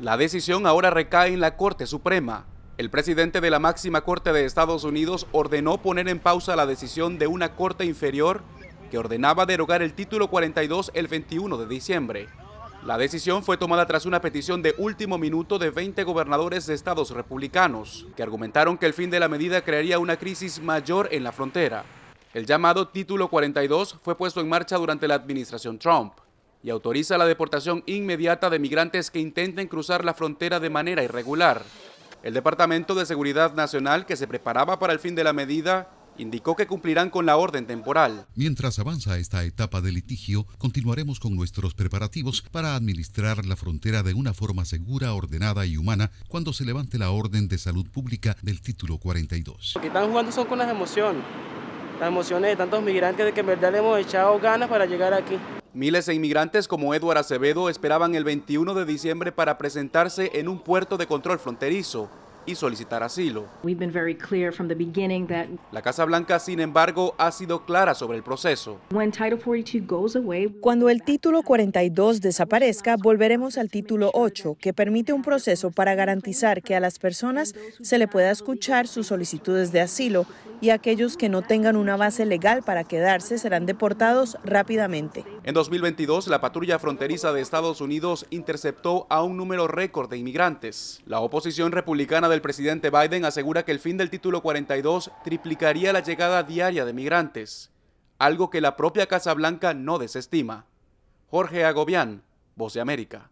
La decisión ahora recae en la Corte Suprema. El presidente de la máxima Corte de Estados Unidos ordenó poner en pausa la decisión de una Corte inferior que ordenaba derogar el título 42 el 21 de diciembre. La decisión fue tomada tras una petición de último minuto de 20 gobernadores de estados republicanos, que argumentaron que el fin de la medida crearía una crisis mayor en la frontera. El llamado Título 42 fue puesto en marcha durante la administración Trump, y autoriza la deportación inmediata de migrantes que intenten cruzar la frontera de manera irregular. El Departamento de Seguridad Nacional, que se preparaba para el fin de la medida, indicó que cumplirán con la orden temporal. Mientras avanza esta etapa de litigio, continuaremos con nuestros preparativos para administrar la frontera de una forma segura, ordenada y humana cuando se levante la orden de salud pública del título 42. Lo que están jugando son con las emociones, las emociones de tantos migrantes de que en verdad le hemos echado ganas para llegar aquí. Miles de inmigrantes como Edward Acevedo esperaban el 21 de diciembre para presentarse en un puerto de control fronterizo y solicitar asilo. La Casa Blanca, sin embargo, ha sido clara sobre el proceso. Cuando el título 42 desaparezca, volveremos al título 8, que permite un proceso para garantizar que a las personas se le pueda escuchar sus solicitudes de asilo y aquellos que no tengan una base legal para quedarse serán deportados rápidamente. En 2022, la patrulla fronteriza de Estados Unidos interceptó a un número récord de inmigrantes. La oposición republicana del presidente Biden asegura que el fin del título 42 triplicaría la llegada diaria de migrantes, algo que la propia Casa Blanca no desestima. Jorge Agobián, Voz de América.